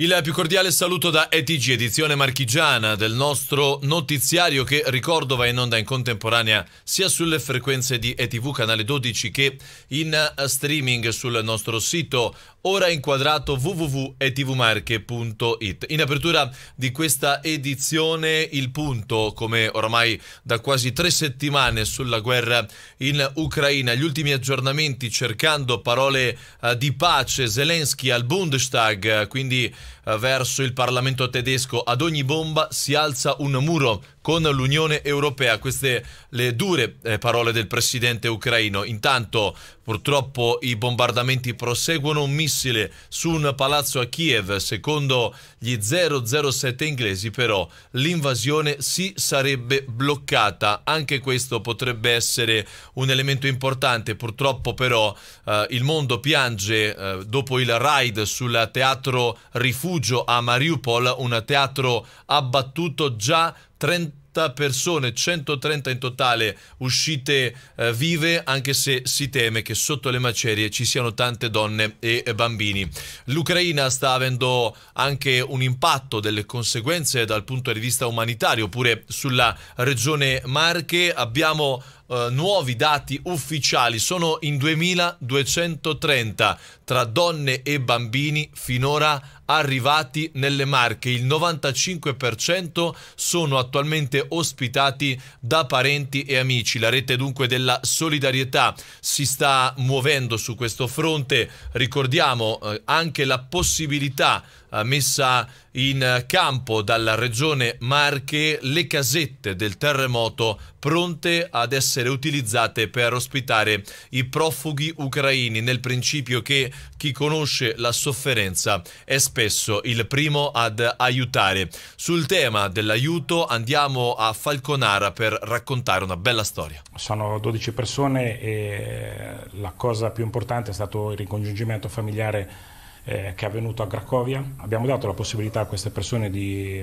Il più cordiale saluto da ETG, edizione marchigiana del nostro notiziario che ricordo va in onda in contemporanea sia sulle frequenze di ETV canale 12 che in eh, streaming sul nostro sito ora inquadrato www.etvmarche.it. In apertura di questa edizione il punto, come oramai da quasi tre settimane, sulla guerra in Ucraina. Gli ultimi aggiornamenti cercando parole eh, di pace. Zelensky al Bundestag, eh, quindi eh, verso il Parlamento tedesco. Ad ogni bomba si alza un muro con l'Unione Europea. Queste le dure eh, parole del presidente ucraino. Intanto purtroppo i bombardamenti proseguono. Un missile su un palazzo a Kiev, secondo gli 007 inglesi, però l'invasione si sarebbe bloccata. Anche questo potrebbe essere un elemento importante. Purtroppo però eh, il mondo piange eh, dopo il raid sul teatro rifugio a Mariupol, un teatro abbattuto già 30 persone, 130 in totale uscite eh, vive, anche se si teme che sotto le macerie ci siano tante donne e eh, bambini. L'Ucraina sta avendo anche un impatto delle conseguenze dal punto di vista umanitario, pure sulla regione Marche. Abbiamo eh, nuovi dati ufficiali, sono in 2230 tra donne e bambini finora arrivati nelle Marche. Il 95% sono attualmente ospitati da parenti e amici. La rete dunque della solidarietà si sta muovendo su questo fronte. Ricordiamo eh, anche la possibilità eh, messa in campo dalla regione Marche le casette del terremoto pronte ad essere utilizzate per ospitare i profughi ucraini nel principio che chi conosce la sofferenza è spesso il primo ad aiutare. Sul tema dell'aiuto andiamo a Falconara per raccontare una bella storia. Sono 12 persone e la cosa più importante è stato il ricongiungimento familiare eh, che è avvenuto a Cracovia. Abbiamo dato la possibilità a queste persone di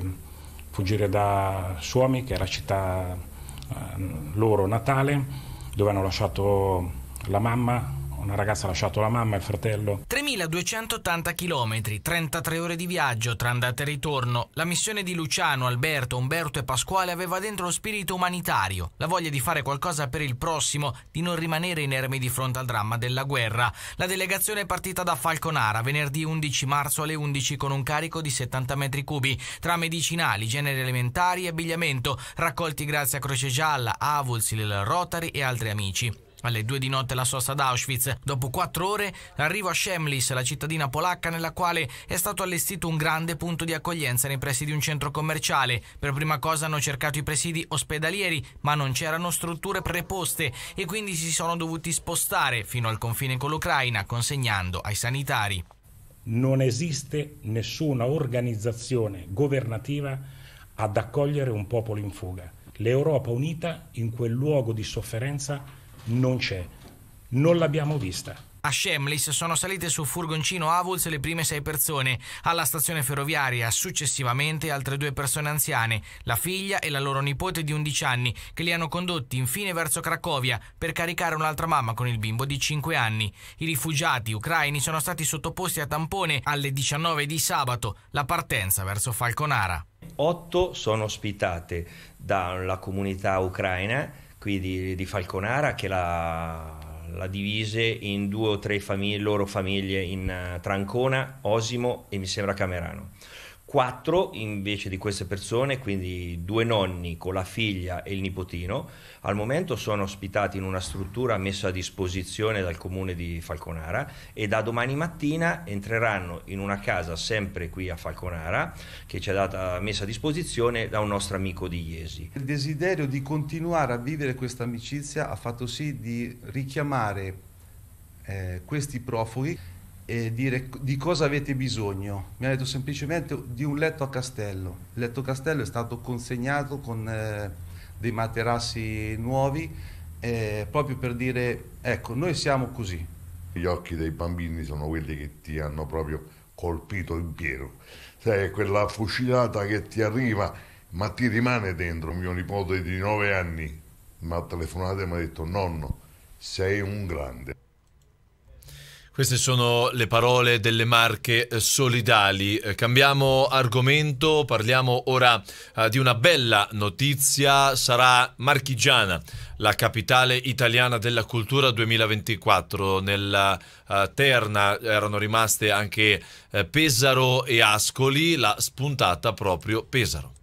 fuggire da Suomi, che è la città eh, loro natale, dove hanno lasciato la mamma, una ragazza ha lasciato la mamma e il fratello. 3280 km, 33 ore di viaggio tra andata e ritorno. La missione di Luciano, Alberto, Umberto e Pasquale aveva dentro lo spirito umanitario, la voglia di fare qualcosa per il prossimo, di non rimanere inermi di fronte al dramma della guerra. La delegazione è partita da Falconara venerdì 11 marzo alle 11 con un carico di 70 metri cubi tra medicinali, generi alimentari e abbigliamento, raccolti grazie a Croce Gialla, Avulsil, Rotary e altri amici. Alle due di notte la sosta ad Auschwitz. Dopo quattro ore l'arrivo a Schemlis, la cittadina polacca nella quale è stato allestito un grande punto di accoglienza nei pressi di un centro commerciale. Per prima cosa hanno cercato i presidi ospedalieri, ma non c'erano strutture preposte e quindi si sono dovuti spostare fino al confine con l'Ucraina, consegnando ai sanitari. Non esiste nessuna organizzazione governativa ad accogliere un popolo in fuga. L'Europa unita in quel luogo di sofferenza non c'è. Non l'abbiamo vista. A Shemlis sono salite sul furgoncino Avuls le prime sei persone, alla stazione ferroviaria successivamente altre due persone anziane, la figlia e la loro nipote di 11 anni, che li hanno condotti infine verso Cracovia per caricare un'altra mamma con il bimbo di 5 anni. I rifugiati ucraini sono stati sottoposti a tampone alle 19 di sabato, la partenza verso Falconara. Otto sono ospitate dalla comunità ucraina qui di, di Falconara che la, la, divise in due o tre famiglie, loro famiglie in eh, Trancona, Osimo e mi sembra Camerano quattro invece di queste persone, quindi due nonni con la figlia e il nipotino, al momento sono ospitati in una struttura messa a disposizione dal comune di Falconara e da domani mattina entreranno in una casa sempre qui a Falconara che ci è data messa a disposizione da un nostro amico di Iesi. Il desiderio di continuare a vivere questa amicizia ha fatto sì di richiamare eh, questi profughi e dire di cosa avete bisogno. Mi ha detto semplicemente di un letto a castello. Il letto a castello è stato consegnato con eh, dei materassi nuovi eh, proprio per dire ecco, noi siamo così. Gli occhi dei bambini sono quelli che ti hanno proprio colpito in pieno. Sai, quella fucilata che ti arriva, ma ti rimane dentro. Mio nipote di 9 anni mi ha telefonato e mi ha detto nonno, sei un grande. Queste sono le parole delle marche eh, solidali. Eh, cambiamo argomento, parliamo ora eh, di una bella notizia, sarà marchigiana la capitale italiana della cultura 2024. Nella terna erano rimaste anche Pesaro e Ascoli, la spuntata proprio Pesaro.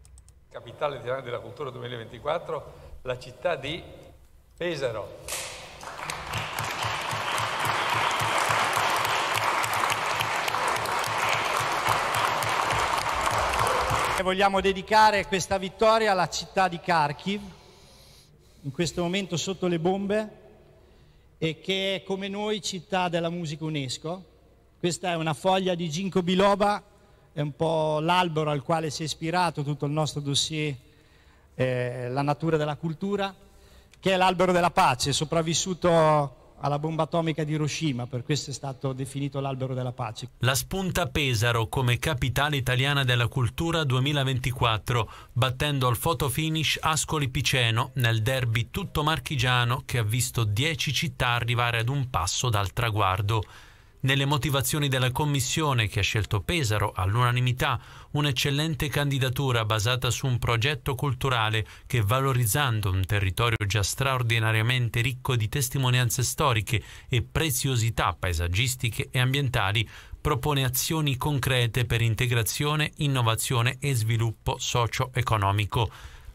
Capitale italiana della cultura 2024, la città di Pesaro. vogliamo dedicare questa vittoria alla città di Kharkiv, in questo momento sotto le bombe, e che è come noi città della musica UNESCO. Questa è una foglia di Ginkgo biloba, è un po' l'albero al quale si è ispirato tutto il nostro dossier eh, La natura della cultura, che è l'albero della pace, sopravvissuto alla bomba atomica di Hiroshima, per questo è stato definito l'albero della pace. La spunta Pesaro come capitale italiana della cultura 2024, battendo al foto finish Ascoli Piceno nel derby tutto marchigiano che ha visto 10 città arrivare ad un passo dal traguardo. Nelle motivazioni della commissione che ha scelto Pesaro all'unanimità un'eccellente candidatura basata su un progetto culturale che valorizzando un territorio già straordinariamente ricco di testimonianze storiche e preziosità paesaggistiche e ambientali propone azioni concrete per integrazione, innovazione e sviluppo socio-economico.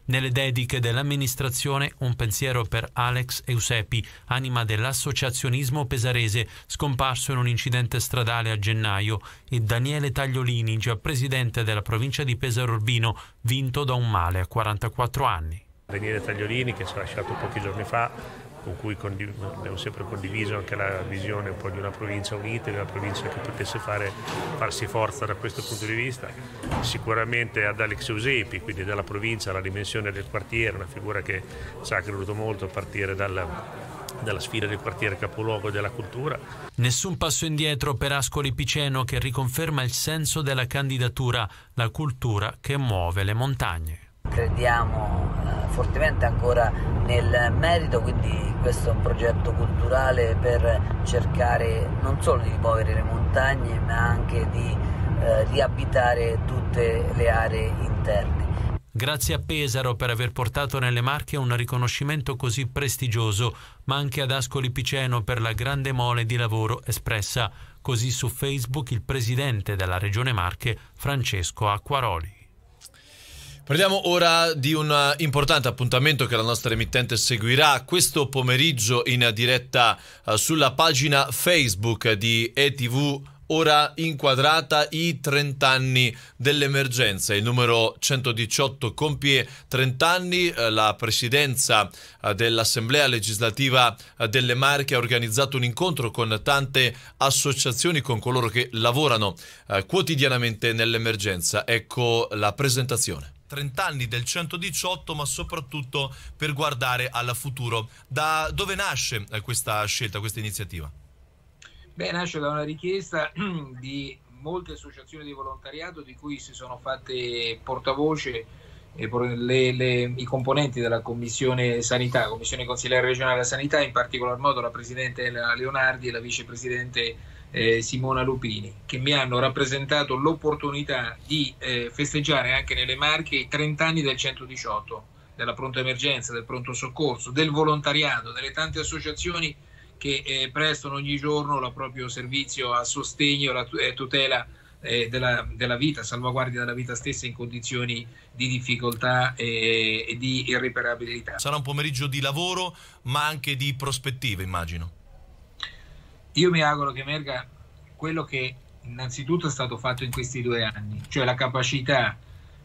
Nelle dediche dell'amministrazione un pensiero per Alex Eusepi, anima dell'associazionismo pesarese, scomparso in un incidente stradale a gennaio, e Daniele Tagliolini, già presidente della provincia di Pesaro Urbino, vinto da un male a 44 anni. Daniele Tagliolini che si è lasciato pochi giorni fa con cui abbiamo sempre condiviso anche la visione un di una provincia unita, di una provincia che potesse fare, farsi forza da questo punto di vista. Sicuramente ad Alex Eusepi, quindi dalla provincia, alla dimensione del quartiere, una figura che ci ha creduto molto a partire dal, dalla sfida del quartiere capoluogo della cultura. Nessun passo indietro per Ascoli Piceno che riconferma il senso della candidatura, la cultura che muove le montagne crediamo eh, fortemente ancora nel merito, quindi questo è un progetto culturale per cercare non solo di rimuovere le montagne ma anche di eh, riabitare tutte le aree interne. Grazie a Pesaro per aver portato nelle Marche un riconoscimento così prestigioso, ma anche ad Ascoli Piceno per la grande mole di lavoro espressa. Così su Facebook il presidente della Regione Marche, Francesco Acquaroli. Parliamo ora di un importante appuntamento che la nostra emittente seguirà questo pomeriggio in diretta eh, sulla pagina Facebook di ETV ora inquadrata i 30 anni dell'emergenza. Il numero 118 compie 30 anni, eh, la presidenza eh, dell'Assemblea legislativa delle Marche ha organizzato un incontro con tante associazioni, con coloro che lavorano quotidianamente nell'emergenza. Ecco la presentazione. 30 anni del 118, ma soprattutto per guardare al futuro. Da dove nasce eh, questa scelta, questa iniziativa? Beh, nasce da una richiesta di molte associazioni di volontariato di cui si sono fatte portavoce eh, le, le, i componenti della Commissione Sanità, Commissione Consigliere Regionale della Sanità, in particolar modo la Presidente Elena Leonardi e la Vicepresidente eh, Simona Lupini, che mi hanno rappresentato l'opportunità di eh, festeggiare anche nelle Marche i 30 anni del 118, della pronta emergenza, del pronto soccorso, del volontariato, delle tante associazioni che eh, prestano ogni giorno il proprio servizio a sostegno e tutela eh, della, della, vita, salvaguardia della vita stessa in condizioni di difficoltà e, e di irreparabilità. Sarà un pomeriggio di lavoro, ma anche di prospettive, immagino. Io mi auguro che emerga quello che innanzitutto è stato fatto in questi due anni, cioè la capacità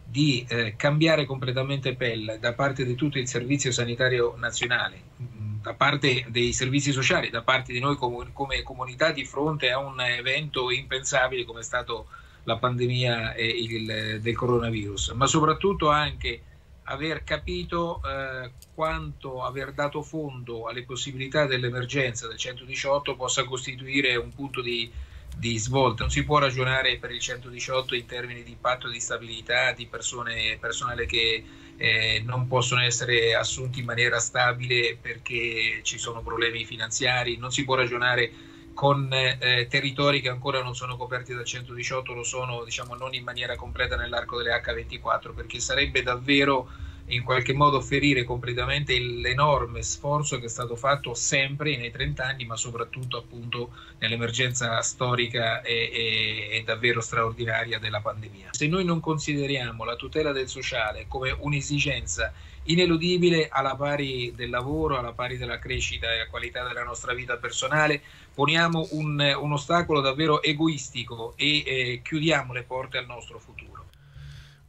di eh, cambiare completamente pelle da parte di tutto il servizio sanitario nazionale, mm, da parte dei servizi sociali, da parte di noi com come comunità di fronte a un evento impensabile come è stato la pandemia e il, del coronavirus, ma soprattutto anche aver capito eh, quanto aver dato fondo alle possibilità dell'emergenza del 118 possa costituire un punto di, di, svolta. Non si può ragionare per il 118 in termini di patto di stabilità di persone, personale che eh, non possono essere assunti in maniera stabile perché ci sono problemi finanziari, non si può ragionare con eh, territori che ancora non sono coperti dal 118, lo sono diciamo non in maniera completa nell'arco delle H24, perché sarebbe davvero in qualche modo ferire completamente l'enorme sforzo che è stato fatto sempre nei 30 anni, ma soprattutto appunto nell'emergenza storica e, e, e davvero straordinaria della pandemia. Se noi non consideriamo la tutela del sociale come un'esigenza ineludibile alla pari del lavoro, alla pari della crescita e della qualità della nostra vita personale, poniamo un, un ostacolo davvero egoistico e eh, chiudiamo le porte al nostro futuro.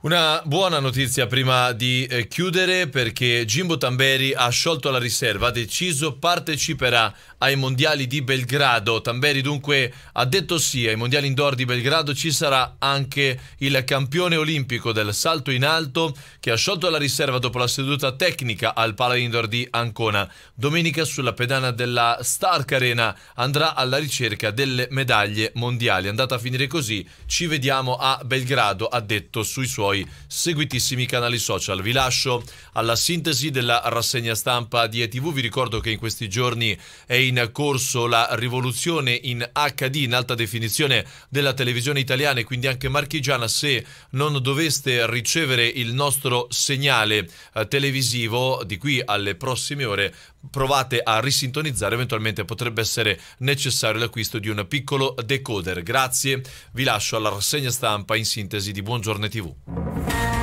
Una buona notizia prima di eh, chiudere perché Jimbo Tamberi ha sciolto la riserva, ha deciso parteciperà ai mondiali di Belgrado. Tamberi dunque ha detto sì, ai mondiali indoor di Belgrado ci sarà anche il campione olimpico del salto in alto che ha sciolto la riserva dopo la seduta tecnica al pala indoor di Ancona. Domenica sulla pedana della Stark Arena andrà alla ricerca delle medaglie mondiali. andata a finire così, ci vediamo a Belgrado, ha detto sui suoi suoi seguitissimi canali social. Vi lascio alla sintesi della rassegna stampa di ETV. Vi ricordo che in questi giorni è in corso la rivoluzione in HD, in alta definizione, della televisione italiana e quindi anche marchigiana. Se non doveste ricevere il nostro segnale eh, televisivo di qui alle prossime ore, provate a risintonizzare, eventualmente potrebbe essere necessario l'acquisto di un piccolo decoder. Grazie, vi lascio alla rassegna stampa in sintesi di Buongiorno TV.